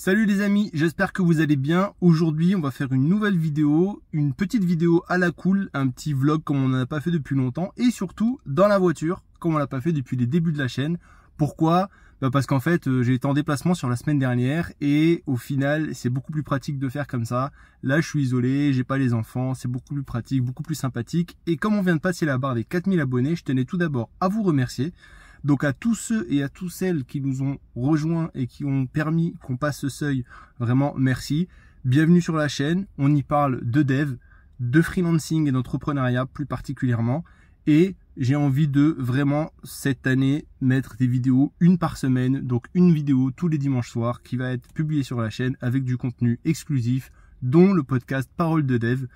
Salut les amis, j'espère que vous allez bien. Aujourd'hui, on va faire une nouvelle vidéo, une petite vidéo à la cool, un petit vlog comme on n'en a pas fait depuis longtemps et surtout dans la voiture comme on l'a pas fait depuis les débuts de la chaîne. Pourquoi bah, Parce qu'en fait, euh, j'ai été en déplacement sur la semaine dernière et au final, c'est beaucoup plus pratique de faire comme ça. Là, je suis isolé, j'ai pas les enfants, c'est beaucoup plus pratique, beaucoup plus sympathique. Et comme on vient de passer la barre des 4000 abonnés, je tenais tout d'abord à vous remercier donc à tous ceux et à toutes celles qui nous ont rejoints et qui ont permis qu'on passe ce seuil, vraiment merci. Bienvenue sur la chaîne, on y parle de dev, de freelancing et d'entrepreneuriat plus particulièrement. Et j'ai envie de vraiment cette année mettre des vidéos une par semaine, donc une vidéo tous les dimanches soirs qui va être publiée sur la chaîne avec du contenu exclusif, dont le podcast Parole de Dev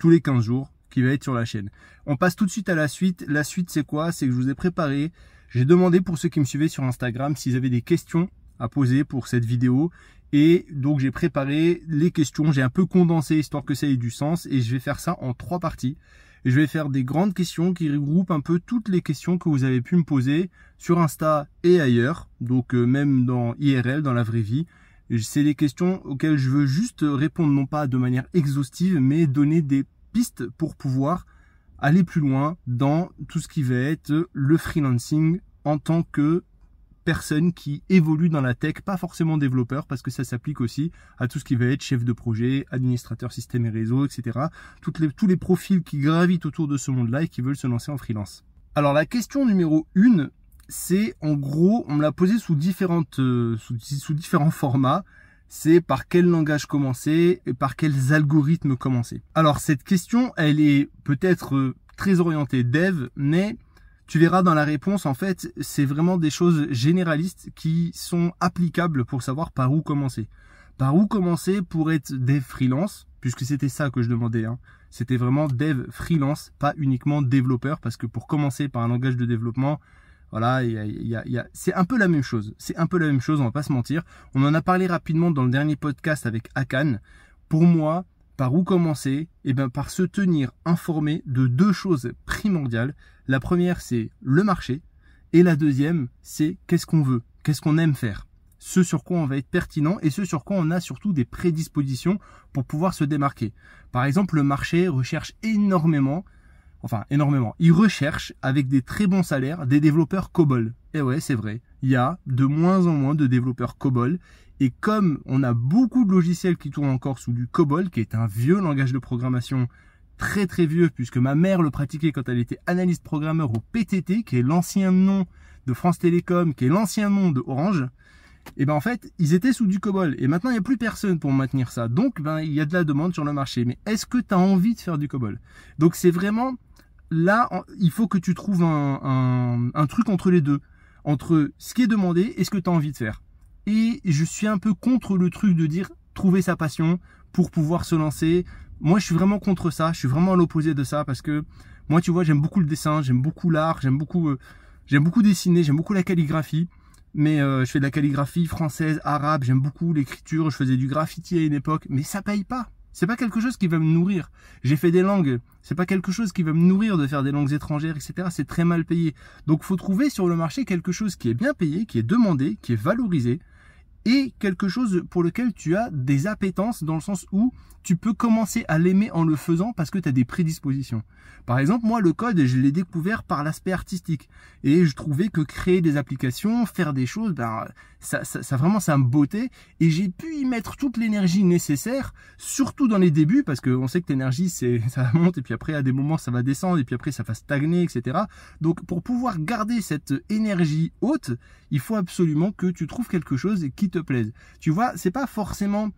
tous les 15 jours qui va être sur la chaîne. On passe tout de suite à la suite. La suite c'est quoi C'est que je vous ai préparé j'ai demandé pour ceux qui me suivaient sur Instagram s'ils avaient des questions à poser pour cette vidéo. Et donc j'ai préparé les questions, j'ai un peu condensé histoire que ça ait du sens et je vais faire ça en trois parties. je vais faire des grandes questions qui regroupent un peu toutes les questions que vous avez pu me poser sur Insta et ailleurs, donc euh, même dans IRL, dans la vraie vie. C'est des questions auxquelles je veux juste répondre non pas de manière exhaustive, mais donner des pistes pour pouvoir aller plus loin dans tout ce qui va être le freelancing en tant que personne qui évolue dans la tech, pas forcément développeur, parce que ça s'applique aussi à tout ce qui va être chef de projet, administrateur système et réseau, etc. Toutes les, tous les profils qui gravitent autour de ce monde-là et qui veulent se lancer en freelance. Alors la question numéro une, c'est en gros, on me l'a posé sous différentes, euh, sous, sous différents formats c'est par quel langage commencer et par quels algorithmes commencer. Alors cette question, elle est peut-être euh, très orientée dev, mais tu verras dans la réponse, en fait, c'est vraiment des choses généralistes qui sont applicables pour savoir par où commencer. Par où commencer pour être dev freelance, puisque c'était ça que je demandais. Hein. C'était vraiment dev freelance, pas uniquement développeur, parce que pour commencer par un langage de développement, voilà, c'est un peu la même chose. C'est un peu la même chose, on va pas se mentir. On en a parlé rapidement dans le dernier podcast avec Akan. Pour moi, par où commencer Eh bien, par se tenir informé de deux choses primordiales. La première, c'est le marché. Et la deuxième, c'est qu'est-ce qu'on veut, qu'est-ce qu'on aime faire, ce sur quoi on va être pertinent et ce sur quoi on a surtout des prédispositions pour pouvoir se démarquer. Par exemple, le marché recherche énormément enfin énormément. Ils recherchent avec des très bons salaires des développeurs COBOL. Et eh ouais, c'est vrai. Il y a de moins en moins de développeurs COBOL. Et comme on a beaucoup de logiciels qui tournent encore sous du COBOL, qui est un vieux langage de programmation très très vieux, puisque ma mère le pratiquait quand elle était analyste programmeur au PTT, qui est l'ancien nom de France Télécom, qui est l'ancien nom de Orange, et eh ben en fait, ils étaient sous du COBOL. Et maintenant, il n'y a plus personne pour maintenir ça. Donc, ben, il y a de la demande sur le marché. Mais est-ce que tu as envie de faire du COBOL Donc, c'est vraiment là, il faut que tu trouves un, truc entre les deux. Entre ce qui est demandé et ce que tu as envie de faire. Et je suis un peu contre le truc de dire trouver sa passion pour pouvoir se lancer. Moi, je suis vraiment contre ça. Je suis vraiment à l'opposé de ça parce que moi, tu vois, j'aime beaucoup le dessin, j'aime beaucoup l'art, j'aime beaucoup, euh, beaucoup dessiner, j'aime beaucoup la calligraphie. Mais euh, je fais de la calligraphie française, arabe, j'aime beaucoup l'écriture, je faisais du graffiti à une époque, mais ça paye pas. C'est pas quelque chose qui va me nourrir. J'ai fait des langues. C'est pas quelque chose qui va me nourrir de faire des langues étrangères, etc. C'est très mal payé. Donc, faut trouver sur le marché quelque chose qui est bien payé, qui est demandé, qui est valorisé, et quelque chose pour lequel tu as des appétences dans le sens où tu peux commencer à l'aimer en le faisant parce que tu as des prédispositions. Par exemple, moi, le code, je l'ai découvert par l'aspect artistique et je trouvais que créer des applications, faire des choses, ben, ça, ça, vraiment, ça me beauté et j'ai pu y mettre toute l'énergie nécessaire, surtout dans les débuts parce qu'on sait que l'énergie, c'est, ça monte et puis après, à des moments, ça va descendre et puis après, ça va stagner, etc. Donc, pour pouvoir garder cette énergie haute, il faut absolument que tu trouves quelque chose qui te plaisent. Tu vois, c'est pas forcément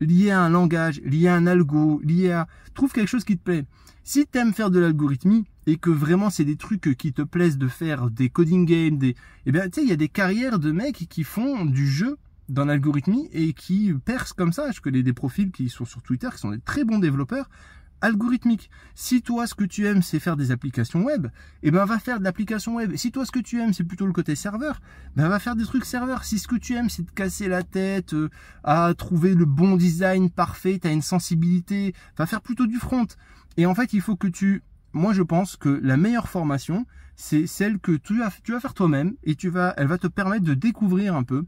lié à un langage, lié à un algo, lié à... Trouve quelque chose qui te plaît. Si tu aimes faire de l'algorithmie et que vraiment c'est des trucs qui te plaisent de faire, des coding games, des... Eh bien, tu sais, il y a des carrières de mecs qui font du jeu dans l'algorithmie et qui percent comme ça. Je connais des profils qui sont sur Twitter, qui sont des très bons développeurs, algorithmique. Si toi, ce que tu aimes, c'est faire des applications web, eh ben, va faire de l'application web. Si toi, ce que tu aimes, c'est plutôt le côté serveur, ben, va faire des trucs serveur. Si ce que tu aimes, c'est de casser la tête euh, à trouver le bon design parfait, tu as une sensibilité, va faire plutôt du front. Et en fait, il faut que tu moi je pense que la meilleure formation, c'est celle que tu vas, faire toi-même et tu vas, elle va te permettre de découvrir un peu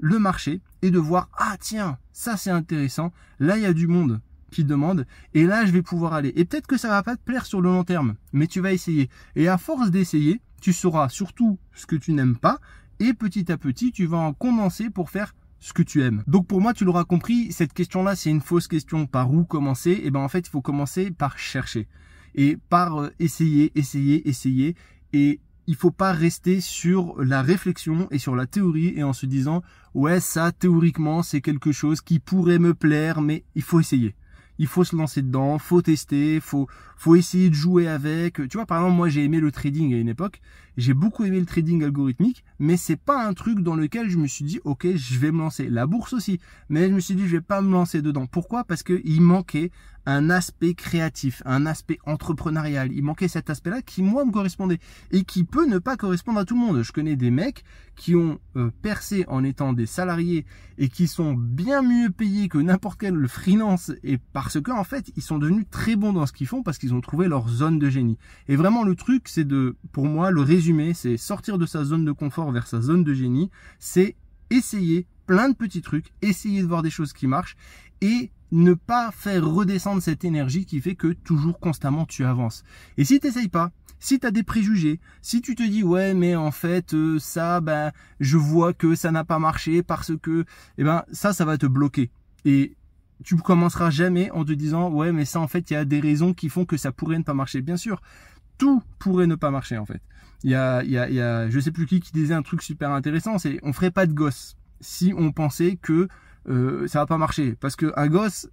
le marché et de voir, ah tiens, ça c'est intéressant, là il y a du monde demande. Et là, je vais pouvoir aller. Et peut-être que ça va pas te plaire sur le long terme, mais tu vas essayer. Et à force d'essayer, tu sauras surtout ce que tu n'aimes pas. Et petit à petit, tu vas en condenser pour faire ce que tu aimes. Donc pour moi, tu l'auras compris, cette question-là, c'est une fausse question. Par où commencer et eh ben en fait, il faut commencer par chercher et par euh, essayer, essayer, essayer. Et il faut pas rester sur la réflexion et sur la théorie et en se disant ouais ça théoriquement c'est quelque chose qui pourrait me plaire, mais il faut essayer il faut se lancer dedans, faut tester, faut faut essayer de jouer avec. Tu vois, par exemple, moi j'ai aimé le trading à une époque j'ai beaucoup aimé le trading algorithmique, mais c'est pas un truc dans lequel je me suis dit, ok, je vais me lancer. La bourse aussi, mais je me suis dit, je vais pas me lancer dedans. Pourquoi Parce qu'il manquait un aspect créatif, un aspect entrepreneurial. Il manquait cet aspect-là qui, moi, me correspondait et qui peut ne pas correspondre à tout le monde. Je connais des mecs qui ont euh, percé en étant des salariés et qui sont bien mieux payés que n'importe quel freelance et parce que, en fait, ils sont devenus très bons dans ce qu'ils font parce qu'ils ont trouvé leur zone de génie. Et vraiment, le truc, c'est de, pour moi, le résultat c'est sortir de sa zone de confort vers sa zone de génie, c'est essayer plein de petits trucs, essayer de voir des choses qui marchent et ne pas faire redescendre cette énergie qui fait que toujours constamment tu avances. Et si tu n'essayes pas, si tu as des préjugés, si tu te dis ouais mais en fait euh, ça ben je vois que ça n'a pas marché parce que eh ben ça ça va te bloquer et tu commenceras jamais en te disant ouais mais ça en fait il y a des raisons qui font que ça pourrait ne pas marcher. Bien sûr, tout pourrait ne pas marcher en fait. Il y a, y, je sais plus qui qui disait un truc super intéressant, c'est on ferait pas de gosse si on pensait que euh, ça va pas marcher parce que un gosse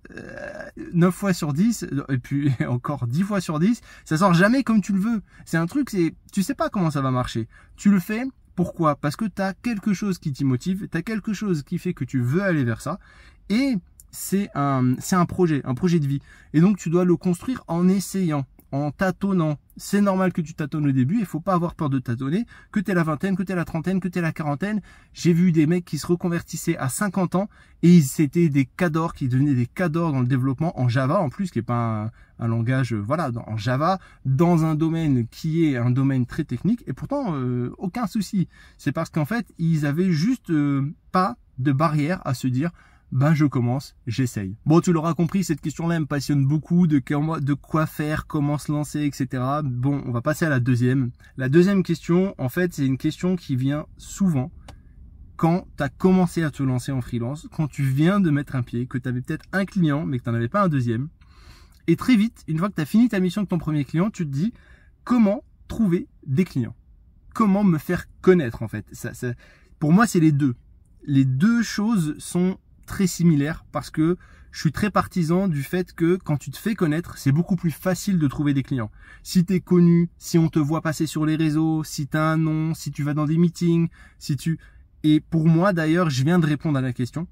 9 euh, fois sur 10 et puis encore 10 fois sur 10 ça sort jamais comme tu le veux c'est un truc c'est tu sais pas comment ça va marcher tu le fais pourquoi parce que tu as quelque chose qui t'y motive tu as quelque chose qui fait que tu veux aller vers ça et c'est un c'est un projet un projet de vie et donc tu dois le construire en essayant en tâtonnant. C'est normal que tu tâtonnes au début, il faut pas avoir peur de tâtonner, que tu es la vingtaine, que tu es la trentaine, que tu es la quarantaine. J'ai vu des mecs qui se reconvertissaient à 50 ans et c'était des cadors qui devenaient des cadors dans le développement en Java en plus, qui est pas un, langage, euh, voilà, en Java, dans un domaine qui est un domaine très technique et pourtant euh, aucun souci. C'est parce qu'en fait, ils avaient juste euh, pas de barrière à se dire ben je commence, j'essaye. Bon, tu l'auras compris, cette question-là me passionne beaucoup, de, de quoi faire, comment se lancer, etc. Bon, on va passer à la deuxième. La deuxième question, en fait, c'est une question qui vient souvent quand tu as commencé à te lancer en freelance, quand tu viens de mettre un pied, que tu avais peut-être un client, mais que tu n'en avais pas un deuxième. Et très vite, une fois que tu as fini ta mission de ton premier client, tu te dis, comment trouver des clients Comment me faire connaître, en fait ça, Pour moi, c'est les deux les deux choses sont très similaire parce que je suis très partisan du fait que quand tu te fais connaître, c'est beaucoup plus facile de trouver des clients. Si tu es connu, si on te voit passer sur les réseaux, si tu as un nom, si tu vas dans des meetings, si tu... Et pour moi d'ailleurs, je viens de répondre à la question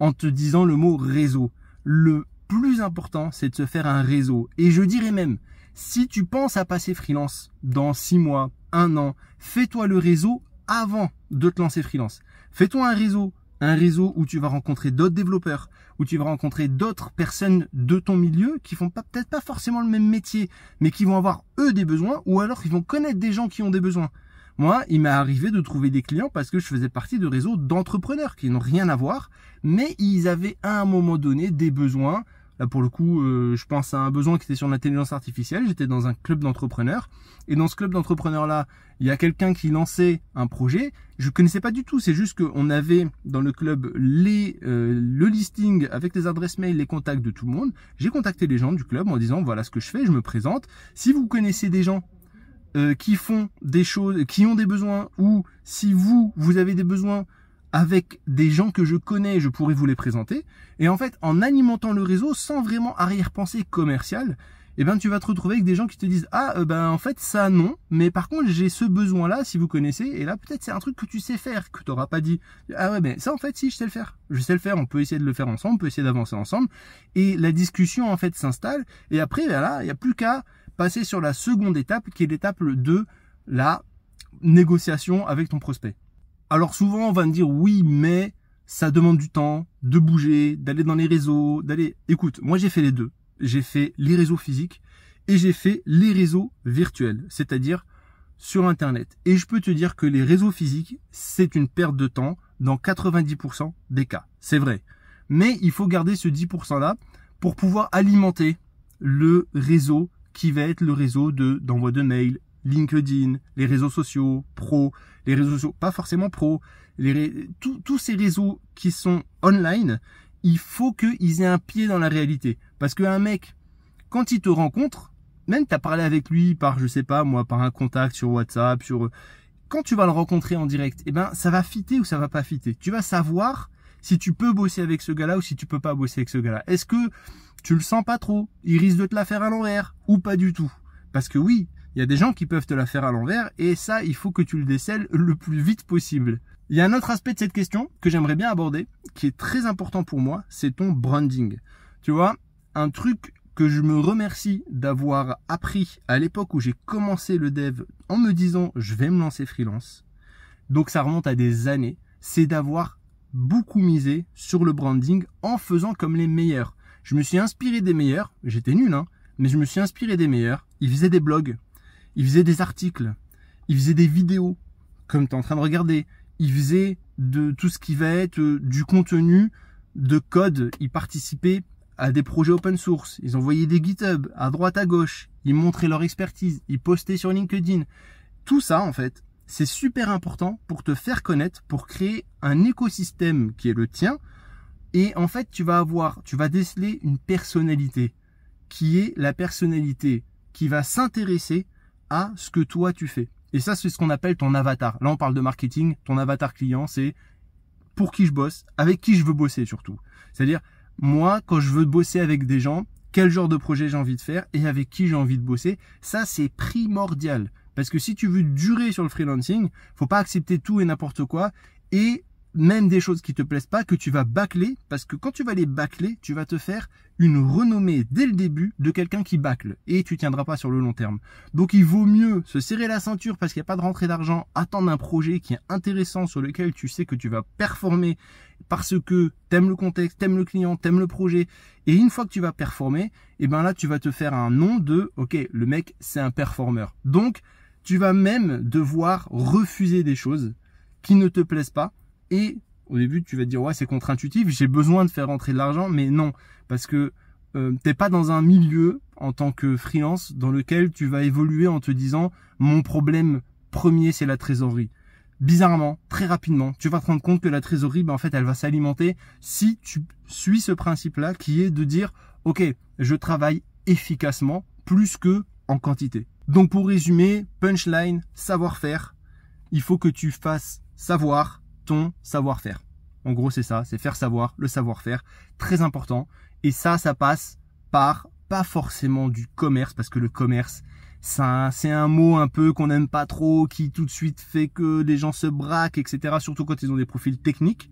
en te disant le mot réseau. Le plus important, c'est de se faire un réseau. Et je dirais même, si tu penses à passer freelance dans 6 mois, 1 an, fais-toi le réseau avant de te lancer freelance. Fais-toi un réseau un réseau où tu vas rencontrer d'autres développeurs, où tu vas rencontrer d'autres personnes de ton milieu qui font pas peut-être pas forcément le même métier, mais qui vont avoir eux des besoins, ou alors ils vont connaître des gens qui ont des besoins. Moi, il m'est arrivé de trouver des clients parce que je faisais partie de réseaux d'entrepreneurs qui n'ont rien à voir, mais ils avaient à un moment donné des besoins pour le coup, euh, je pense à un besoin qui était sur l'intelligence artificielle. J'étais dans un club d'entrepreneurs. Et dans ce club d'entrepreneurs-là, il y a quelqu'un qui lançait un projet. Je ne connaissais pas du tout. C'est juste qu'on avait dans le club euh, le listing avec les adresses mail, les contacts de tout le monde. J'ai contacté les gens du club en disant, voilà ce que je fais, je me présente. Si vous connaissez des gens euh, qui font des choses, qui ont des besoins, ou si vous, vous avez des besoins avec des gens que je connais, je pourrais vous les présenter. Et en fait, en alimentant le réseau sans vraiment arrière-pensée commerciale, eh ben tu vas te retrouver avec des gens qui te disent ah euh, ben en fait ça non, mais par contre j'ai ce besoin là si vous connaissez et là peut-être c'est un truc que tu sais faire que tu t'auras pas dit ah ouais mais ben, ça en fait si je sais le faire, je sais le faire, on peut essayer de le faire ensemble, on peut essayer d'avancer ensemble et la discussion en fait s'installe et après ben là il n'y a plus qu'à passer sur la seconde étape qui est l'étape de la négociation avec ton prospect. Alors souvent, on va me dire oui, mais ça demande du temps de bouger, d'aller dans les réseaux, d'aller... Écoute, moi j'ai fait les deux. J'ai fait les réseaux physiques et j'ai fait les réseaux virtuels, c'est-à-dire sur Internet. Et je peux te dire que les réseaux physiques, c'est une perte de temps dans 90% des cas. C'est vrai. Mais il faut garder ce 10% là pour pouvoir alimenter le réseau qui va être le réseau de d'envoi de mails, LinkedIn, les réseaux sociaux pro, les réseaux sociaux pas forcément pro, tous ces réseaux qui sont online, il faut qu'ils aient un pied dans la réalité. Parce qu'un mec, quand il te rencontre, même tu as parlé avec lui par, je sais pas moi, par un contact sur WhatsApp, sur... Quand tu vas le rencontrer en direct, eh ben, ça va fitter ou ça va pas fitter. Tu vas savoir si tu peux bosser avec ce gars-là ou si tu peux pas bosser avec ce gars-là. Est-ce que tu le sens pas trop? Il risque de te la faire à l'envers ou pas du tout? Parce que oui, il y a des gens qui peuvent te la faire à l'envers et ça, il faut que tu le décèles le plus vite possible. Il y a un autre aspect de cette question que j'aimerais bien aborder, qui est très important pour moi, c'est ton branding. Tu vois, un truc que je me remercie d'avoir appris à l'époque où j'ai commencé le dev en me disant je vais me lancer freelance. Donc ça remonte à des années, c'est d'avoir beaucoup misé sur le branding en faisant comme les meilleurs. Je me suis inspiré des meilleurs, j'étais nul hein, mais je me suis inspiré des meilleurs. Ils faisaient des blogs, il faisait des articles, il faisait des vidéos, comme tu es en train de regarder, il faisait de tout ce qui va être euh, du contenu, de code, il participait à des projets open source, ils envoyaient des GitHub à droite à gauche, ils montraient leur expertise, ils postaient sur LinkedIn. Tout ça, en fait, c'est super important pour te faire connaître, pour créer un écosystème qui est le tien. Et en fait, tu vas avoir, tu vas déceler une personnalité qui est la personnalité qui va s'intéresser à ce que toi tu fais. Et ça, c'est ce qu'on appelle ton avatar. Là, on parle de marketing. Ton avatar client, c'est pour qui je bosse, avec qui je veux bosser surtout. C'est-à-dire, moi, quand je veux bosser avec des gens, quel genre de projet j'ai envie de faire et avec qui j'ai envie de bosser. Ça, c'est primordial. Parce que si tu veux durer sur le freelancing, faut pas accepter tout et n'importe quoi et même des choses qui te plaisent pas, que tu vas bâcler, parce que quand tu vas les bâcler, tu vas te faire une renommée dès le début de quelqu'un qui bâcle, et tu tiendras pas sur le long terme. Donc il vaut mieux se serrer la ceinture parce qu'il n'y a pas de rentrée d'argent, attendre un projet qui est intéressant, sur lequel tu sais que tu vas performer, parce que tu t'aimes le contexte, t'aimes le client, t'aimes le projet, et une fois que tu vas performer, et eh ben là tu vas te faire un nom de, ok, le mec c'est un performeur. Donc tu vas même devoir refuser des choses qui ne te plaisent pas, et au début, tu vas te dire ouais, c'est contre-intuitif, j'ai besoin de faire rentrer de l'argent, mais non, parce que tu euh, t'es pas dans un milieu en tant que freelance dans lequel tu vas évoluer en te disant mon problème premier c'est la trésorerie. Bizarrement, très rapidement, tu vas te rendre compte que la trésorerie, ben, en fait, elle va s'alimenter si tu suis ce principe-là qui est de dire ok, je travaille efficacement plus que en quantité. Donc pour résumer, punchline, savoir-faire, il faut que tu fasses savoir ton savoir-faire. En gros, c'est ça, c'est faire savoir, le savoir-faire, très important. Et ça, ça passe par pas forcément du commerce, parce que le commerce, c'est un mot un peu qu'on n'aime pas trop, qui tout de suite fait que les gens se braquent, etc. Surtout quand ils ont des profils techniques.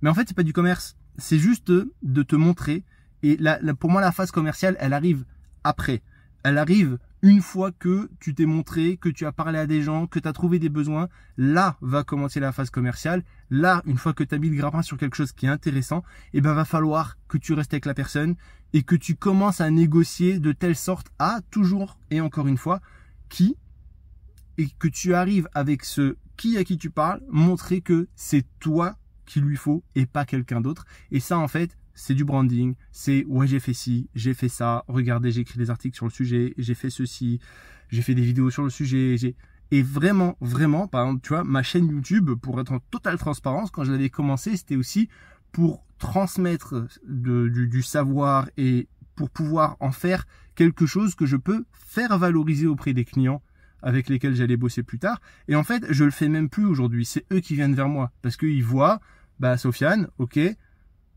Mais en fait, c'est pas du commerce. C'est juste de te montrer. Et pour moi, la phase commerciale, elle arrive après. Elle arrive une fois que tu t'es montré, que tu as parlé à des gens, que tu as trouvé des besoins, là va commencer la phase commerciale. Là, une fois que tu as mis le grappin sur quelque chose qui est intéressant, eh ben va falloir que tu restes avec la personne et que tu commences à négocier de telle sorte à toujours et encore une fois qui et que tu arrives avec ce qui à qui tu parles, montrer que c'est toi qu'il lui faut et pas quelqu'un d'autre. Et ça, en fait, c'est du branding, c'est ouais j'ai fait ci, j'ai fait ça, regardez j'ai écrit des articles sur le sujet, j'ai fait ceci, j'ai fait des vidéos sur le sujet, j'ai et vraiment vraiment par exemple tu vois ma chaîne YouTube pour être en totale transparence quand je l'avais commencé c'était aussi pour transmettre du, savoir et pour pouvoir en faire quelque chose que je peux faire valoriser auprès des clients avec lesquels j'allais bosser plus tard. Et en fait, je le fais même plus aujourd'hui. C'est eux qui viennent vers moi parce qu'ils voient, bah Sofiane, ok,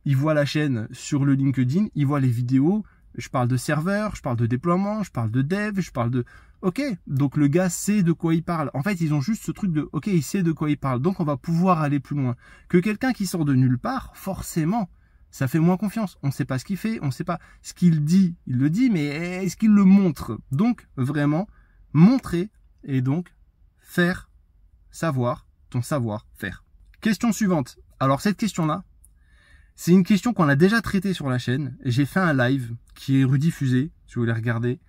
il voit la chaîne sur le LinkedIn, il voit les vidéos, je parle de serveur, je parle de déploiement, je parle de dev, je parle de... Ok, donc le gars sait de quoi il parle. En fait, ils ont juste ce truc de ok, il sait de quoi il parle, donc on va pouvoir aller plus loin. Que quelqu'un qui sort de nulle part, forcément, ça fait moins confiance. On ne sait pas ce qu'il fait, on ne sait pas ce qu'il dit, il le dit, mais est-ce qu'il le montre Donc, vraiment, montrer et donc faire savoir ton savoir faire. Question suivante. Alors cette question-là, c'est une question qu'on a déjà traitée sur la chaîne. J'ai fait un live qui est rediffusé, si vous voulez regarder.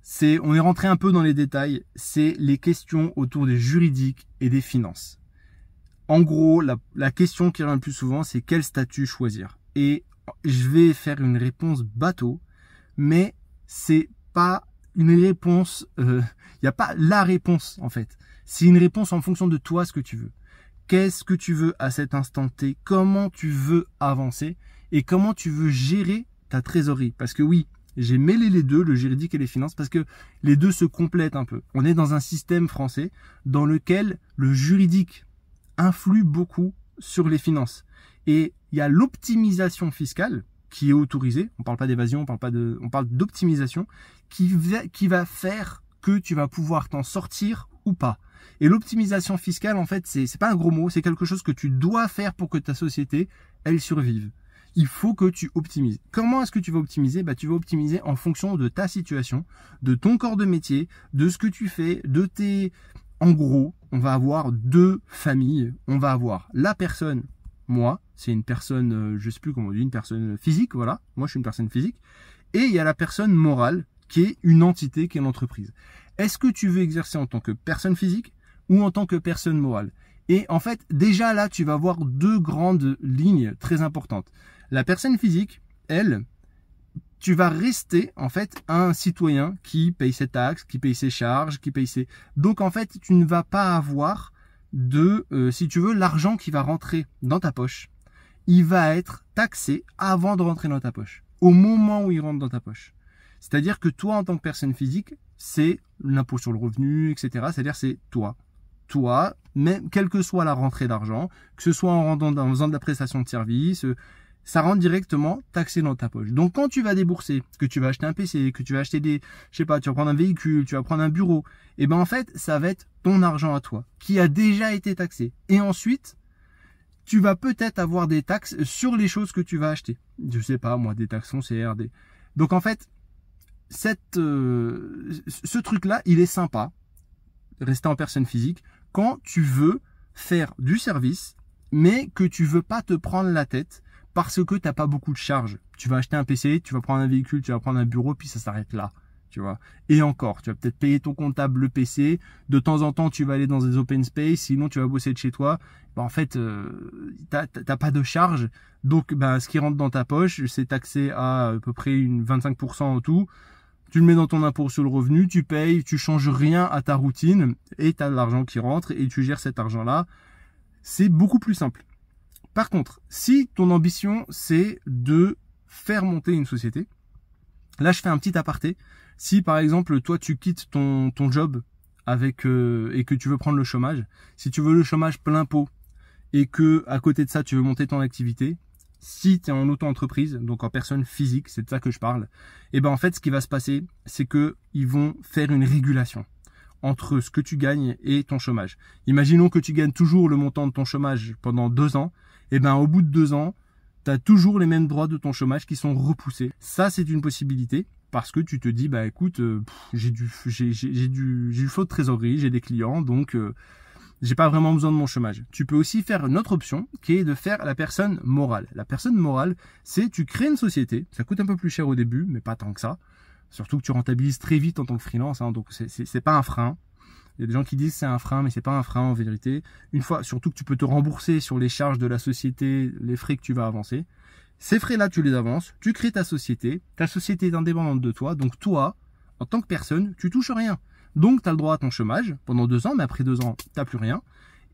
C'est, on est rentré un peu dans les détails. C'est les questions autour des juridiques et des finances. En gros, la, question qui revient le plus souvent, c'est quel statut choisir. Et je vais faire une réponse bateau, mais c'est pas une réponse, euh, il euh, n'y a pas la réponse en fait. C'est une réponse en fonction de toi, ce que tu veux. Qu'est-ce que tu veux à cet instant T Comment tu veux avancer Et comment tu veux gérer ta trésorerie Parce que oui, j'ai mêlé les deux, le juridique et les finances, parce que les deux se complètent un peu. On est dans un système français dans lequel le juridique influe beaucoup sur les finances. Et il y a l'optimisation fiscale qui est autorisée. On ne parle pas d'évasion, on parle pas de, on parle d'optimisation qui qui va faire que tu vas pouvoir t'en sortir pas. Et l'optimisation fiscale, en fait, c'est pas un gros mot, c'est quelque chose que tu dois faire pour que ta société, elle survive. Il faut que tu optimises. Comment est-ce que tu vas optimiser bah, Tu vas optimiser en fonction de ta situation, de ton corps de métier, de ce que tu fais, de tes... En gros, on va avoir deux familles. On va avoir la personne, moi, c'est une personne, euh, je sais plus comment on dit, une personne physique, voilà. Moi, je suis une personne physique. Et il y a la personne morale, qui est une entité, qui est l'entreprise est-ce que tu veux exercer en tant que personne physique ou en tant que personne morale Et en fait, déjà là, tu vas voir deux grandes lignes très importantes. La personne physique, elle, tu vas rester en fait un citoyen qui paye ses taxes, qui paye ses charges, qui paye ses... Donc en fait, tu ne vas pas avoir de, euh, si tu veux, l'argent qui va rentrer dans ta poche. Il va être taxé avant de rentrer dans ta poche, au moment où il rentre dans ta poche. C'est-à-dire que toi, en tant que personne physique, c'est l'impôt sur le revenu, etc. C'est-à-dire c'est toi. Toi, même quelle que soit la rentrée d'argent, que ce soit en, rendant, en faisant de la prestation de service, euh, ça rentre directement taxé dans ta poche. Donc quand tu vas débourser, que tu vas acheter un PC, que tu vas acheter des, je sais pas, tu vas prendre un véhicule, tu vas prendre un bureau, et eh ben en fait ça va être ton argent à toi qui a déjà été taxé. Et ensuite, tu vas peut-être avoir des taxes sur les choses que tu vas acheter. Je sais pas moi, des taxes foncières, des. Donc en fait, cette, euh, ce truc-là, il est sympa, rester en personne physique, quand tu veux faire du service, mais que tu veux pas te prendre la tête parce que t'as pas beaucoup de charges. Tu vas acheter un PC, tu vas prendre un véhicule, tu vas prendre un bureau, puis ça s'arrête là. Tu vois. Et encore, tu vas peut-être payer ton comptable le PC. De temps en temps, tu vas aller dans des open space. Sinon, tu vas bosser de chez toi. Bah, en fait, euh, tu t'as, pas de charges. Donc, bah, ce qui rentre dans ta poche, c'est taxé à à peu près une 25% en tout tu le mets dans ton impôt sur le revenu, tu payes, tu changes rien à ta routine et tu as de l'argent qui rentre et tu gères cet argent-là. C'est beaucoup plus simple. Par contre, si ton ambition c'est de faire monter une société, là je fais un petit aparté. Si par exemple toi tu quittes ton, ton job avec euh, et que tu veux prendre le chômage, si tu veux le chômage plein pot et que à côté de ça tu veux monter ton activité, si tu es en auto-entreprise, donc en personne physique, c'est de ça que je parle, et eh ben en fait ce qui va se passer, c'est que ils vont faire une régulation entre ce que tu gagnes et ton chômage. Imaginons que tu gagnes toujours le montant de ton chômage pendant deux ans, et eh ben au bout de deux ans, tu as toujours les mêmes droits de ton chômage qui sont repoussés. Ça c'est une possibilité parce que tu te dis bah écoute euh, j'ai du j'ai j'ai du de trésorerie, j'ai des clients donc euh, j'ai pas vraiment besoin de mon chômage. Tu peux aussi faire une autre option qui est de faire la personne morale. La personne morale, c'est tu crées une société, ça coûte un peu plus cher au début, mais pas tant que ça. Surtout que tu rentabilises très vite en tant que freelance, hein, donc c'est pas un frein. Il y a des gens qui disent c'est un frein, mais c'est pas un frein en vérité. Une fois, surtout que tu peux te rembourser sur les charges de la société, les frais que tu vas avancer. Ces frais-là, tu les avances, tu crées ta société, ta société est indépendante de toi, donc toi, en tant que personne, tu touches rien. Donc, tu as le droit à ton chômage pendant deux ans, mais après deux ans, tu plus rien.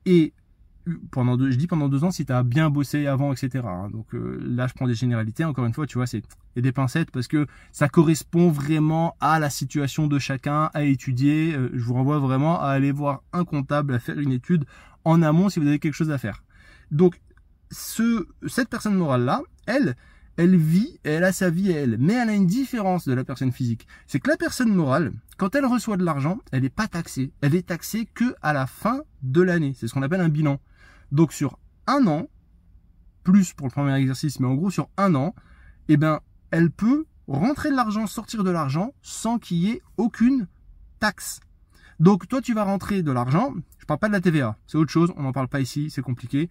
Et euh, pendant je dis pendant deux ans si tu as bien bossé avant, etc. Hein. Donc euh, là, je prends des généralités. Encore une fois, tu vois, c'est des pincettes parce que ça correspond vraiment à la situation de chacun à étudier. Euh, je vous renvoie vraiment à aller voir un comptable, à faire une étude en amont si vous avez quelque chose à faire. Donc ce, cette personne morale là, elle, elle vit elle a sa vie à elle. Mais elle a une différence de la personne physique. C'est que la personne morale, quand elle reçoit de l'argent, elle n'est pas taxée. Elle est taxée que à la fin de l'année. C'est ce qu'on appelle un bilan. Donc sur un an, plus pour le premier exercice, mais en gros sur un an, eh ben, elle peut rentrer de l'argent, sortir de l'argent sans qu'il y ait aucune taxe. Donc toi, tu vas rentrer de l'argent. Je parle pas de la TVA. C'est autre chose. On n'en parle pas ici. C'est compliqué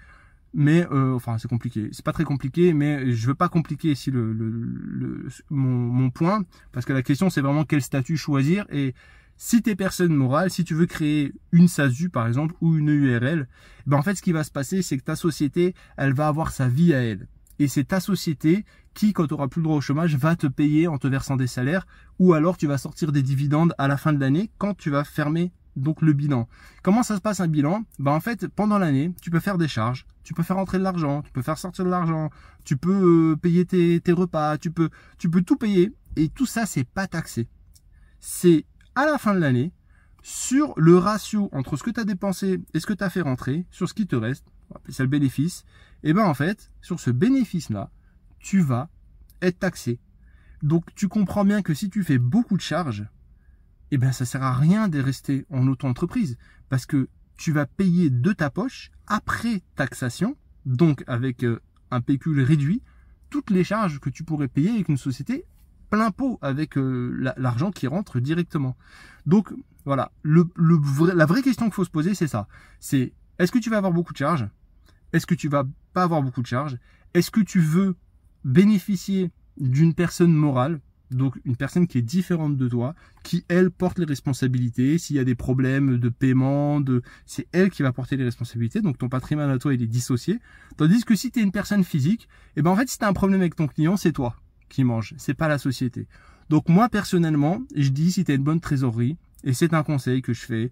mais euh, enfin c'est compliqué c'est pas très compliqué mais je veux pas compliquer ici le, mon, point parce que la question c'est vraiment quel statut choisir et si t'es personne morale si tu veux créer une SASU par exemple ou une e URL ben en fait ce qui va se passer c'est que ta société elle va avoir sa vie à elle et c'est ta société qui quand tu auras plus le droit au chômage va te payer en te versant des salaires ou alors tu vas sortir des dividendes à la fin de l'année quand tu vas fermer donc le bilan. Comment ça se passe un bilan Bah en fait, pendant l'année, tu peux faire des charges, tu peux faire entrer de l'argent, tu peux faire sortir de l'argent, tu peux euh, payer tes, repas, tu peux, tu peux tout payer et tout ça c'est pas taxé. C'est à la fin de l'année sur le ratio entre ce que tu as dépensé et ce que tu as fait rentrer, sur ce qui te reste, c'est le bénéfice. Et eh bien en fait, sur ce bénéfice là, tu vas être taxé. Donc tu comprends bien que si tu fais beaucoup de charges, eh bien, ça sert à rien de rester en auto-entreprise parce que tu vas payer de ta poche après taxation, donc avec euh, un pécule réduit, toutes les charges que tu pourrais payer avec une société plein pot avec euh, l'argent qui rentre directement. Donc voilà, la vraie question qu'il faut se poser, c'est ça. C'est est-ce que tu vas avoir beaucoup de charges Est-ce que tu vas pas avoir beaucoup de charges Est-ce que tu veux bénéficier d'une personne morale donc une personne qui est différente de toi, qui elle porte les responsabilités. S'il y a des problèmes de paiement, de, c'est elle qui va porter les responsabilités. Donc ton patrimoine à toi, il est dissocié. Tandis que si tu es une personne physique, et eh ben en fait, si tu as un problème avec ton client, c'est toi qui mange, c'est pas la société. Donc moi personnellement, je dis si tu as une bonne trésorerie, et c'est un conseil que je fais,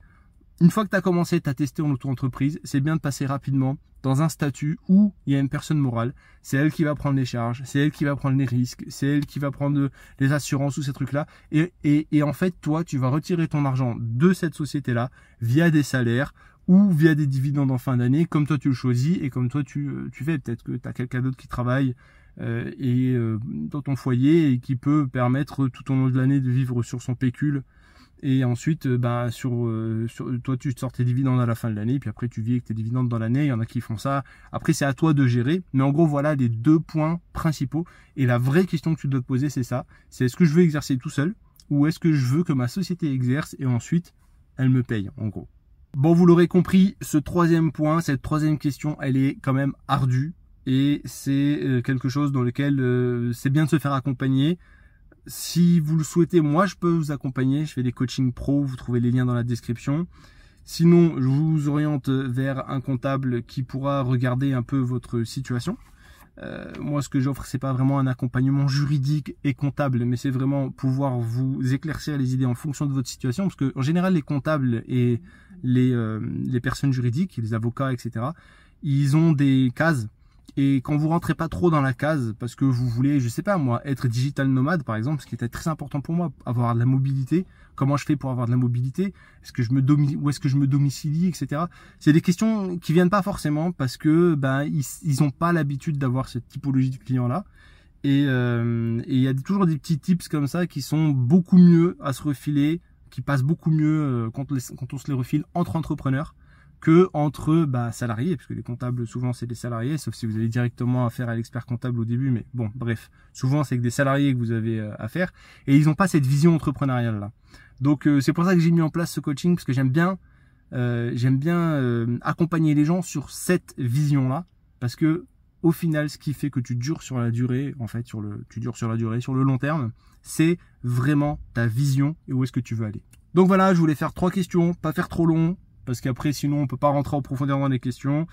une fois que tu as commencé, à tester en auto-entreprise, c'est bien de passer rapidement dans un statut où il y a une personne morale. C'est elle qui va prendre les charges, c'est elle qui va prendre les risques, c'est elle qui va prendre euh, les assurances ou ces trucs-là. Et, et, en fait, toi, tu vas retirer ton argent de cette société-là via des salaires ou via des dividendes en fin d'année, comme toi tu le choisis et comme toi tu, euh, tu fais. Peut-être que tu as quelqu'un d'autre qui travaille euh, et dans ton foyer et qui peut permettre tout au long de l'année de vivre sur son pécule et ensuite, ben sur, toi, tu sors tes dividendes à la fin de l'année, puis après, tu vis avec tes dividendes dans l'année. Il y en a qui font ça. Après, c'est à toi de gérer. Mais en gros, voilà les deux points principaux. Et la vraie question que tu dois te poser, c'est ça. C'est est-ce que je veux exercer tout seul ou est-ce que je veux que ma société exerce et ensuite, elle me paye, en gros. Bon, vous l'aurez compris, ce troisième point, cette troisième question, elle est quand même ardue et c'est euh, quelque chose dans lequel c'est bien de se faire accompagner. Si vous le souhaitez, moi je peux vous accompagner. Je fais des coachings pro, vous trouvez les liens dans la description. Sinon, je vous oriente vers un comptable qui pourra regarder un peu votre situation. Euh, moi, ce que j'offre, c'est pas vraiment un accompagnement juridique et comptable, mais c'est vraiment pouvoir vous éclaircir les idées en fonction de votre situation, parce que en général, les comptables et les euh, personnes juridiques, les avocats, etc., ils ont des cases et quand vous rentrez pas trop dans la case parce que vous voulez, je sais pas moi, être digital nomade par exemple, ce qui était très important pour moi, avoir de la mobilité, comment je fais pour avoir de la mobilité, est-ce que je me où est-ce que je me domicilie, etc. C'est des questions qui viennent pas forcément parce que ben ils, ont pas l'habitude d'avoir cette typologie de client là. Euh, et il y a toujours des petits tips comme ça qui sont beaucoup mieux à se refiler, qui passent beaucoup mieux euh, quand, quand on se les refile entre entrepreneurs que entre bah, salariés, parce que les comptables souvent c'est des salariés, sauf si vous avez directement affaire à l'expert comptable au début, mais bon, bref, souvent c'est que des salariés que vous avez euh, affaire, et ils n'ont pas cette vision entrepreneuriale là. Donc euh, c'est pour ça que j'ai mis en place ce coaching, parce que j'aime bien, euh, j'aime bien accompagner les gens sur cette vision là, parce que au final, ce qui fait que tu dures sur la durée, en fait, sur le, tu dures sur la durée, sur le long terme, c'est vraiment ta vision et où est-ce que tu veux aller. Donc voilà, je voulais faire trois questions, pas faire trop long, parce qu'après, sinon, on peut pas rentrer en profondeur dans les questions.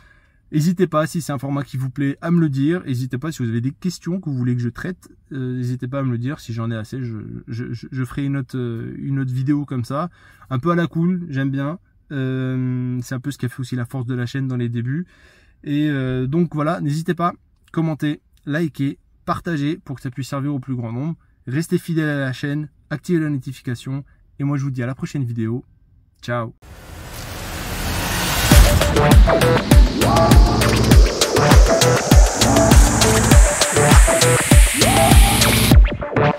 N'hésitez pas, si c'est un format qui vous plaît, à me le dire. N'hésitez pas, si vous avez des questions que vous voulez que je traite, euh, n'hésitez pas à me le dire. Si j'en ai assez, je, ferai euh, une autre, vidéo comme ça. Un peu à la cool, j'aime bien. Euh, c'est un peu ce qui a fait aussi la force de la chaîne dans les débuts. Et donc voilà, n'hésitez pas, commentez, likez, partagez pour que ça puisse servir au plus grand nombre. Restez fidèle à la chaîne, activez la notification. Et moi, je vous dis à la prochaine vidéo. Ciao Yeah.